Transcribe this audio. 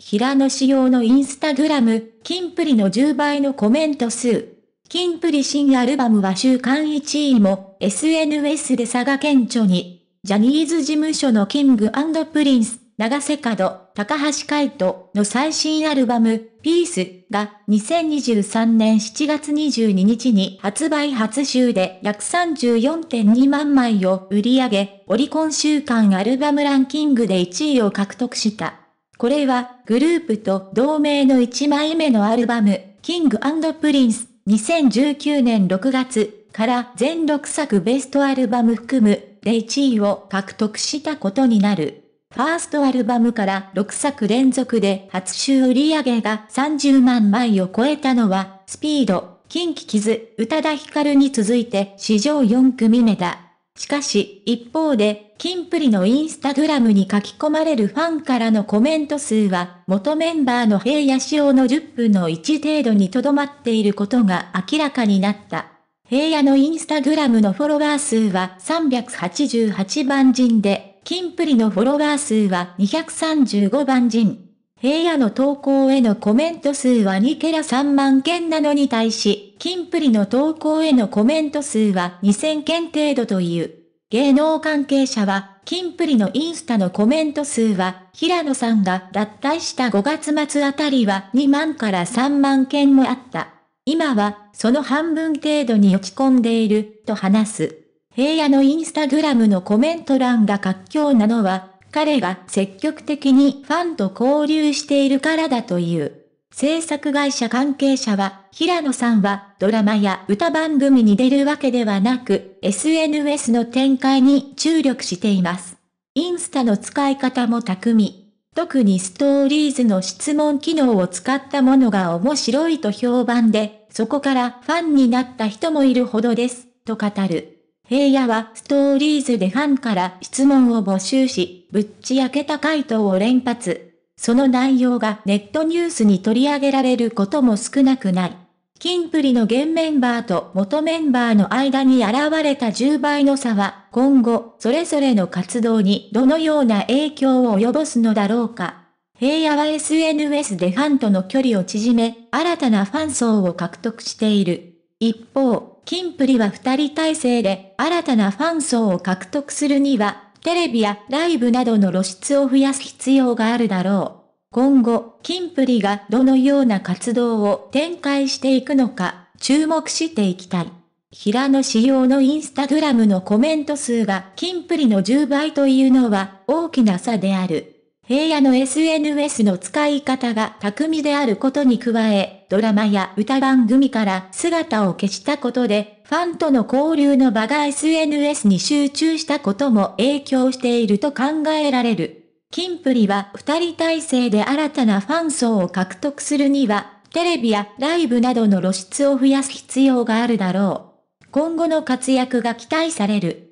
平野仕様のインスタグラム、金プリの10倍のコメント数。金プリ新アルバムは週間1位も、SNS で差が顕著に。ジャニーズ事務所のキングプリンス、長瀬角、高橋海人の最新アルバム、ピースが2023年7月22日に発売初週で約34.2万枚を売り上げ、オリコン週間アルバムランキングで1位を獲得した。これはグループと同名の1枚目のアルバム、キングプリンス2019年6月から全6作ベストアルバム含むで1位を獲得したことになる。ファーストアルバムから6作連続で初週売上が30万枚を超えたのは、スピード、キンキキズ、宇多田ヒカルに続いて史上4組目だ。しかし、一方で、金プリのインスタグラムに書き込まれるファンからのコメント数は、元メンバーの平野紫耀の10分の1程度にとどまっていることが明らかになった。平野のインスタグラムのフォロワー数は388番人で、金プリのフォロワー数は235番人。平野の投稿へのコメント数は2ケラ3万件なのに対し、金プリの投稿へのコメント数は2000件程度という。芸能関係者は、金プリのインスタのコメント数は、平野さんが脱退した5月末あたりは2万から3万件もあった。今は、その半分程度に落ち込んでいる、と話す。平野のインスタグラムのコメント欄が活況なのは、彼が積極的にファンと交流しているからだという。制作会社関係者は、平野さんはドラマや歌番組に出るわけではなく、SNS の展開に注力しています。インスタの使い方も巧み。特にストーリーズの質問機能を使ったものが面白いと評判で、そこからファンになった人もいるほどです、と語る。平野はストーリーズでファンから質問を募集し、ぶっちやけた回答を連発。その内容がネットニュースに取り上げられることも少なくない。キンプリの現メンバーと元メンバーの間に現れた10倍の差は、今後、それぞれの活動にどのような影響を及ぼすのだろうか。平野は SNS でファンとの距離を縮め、新たなファン層を獲得している。一方、キンプリは二人体制で、新たなファン層を獲得するには、テレビやライブなどの露出を増やす必要があるだろう。今後、キンプリがどのような活動を展開していくのか、注目していきたい。平野仕様のインスタグラムのコメント数がキンプリの10倍というのは大きな差である。平野の SNS の使い方が巧みであることに加え、ドラマや歌番組から姿を消したことで、ファンとの交流の場が SNS に集中したことも影響していると考えられる。キンプリは二人体制で新たなファン層を獲得するには、テレビやライブなどの露出を増やす必要があるだろう。今後の活躍が期待される。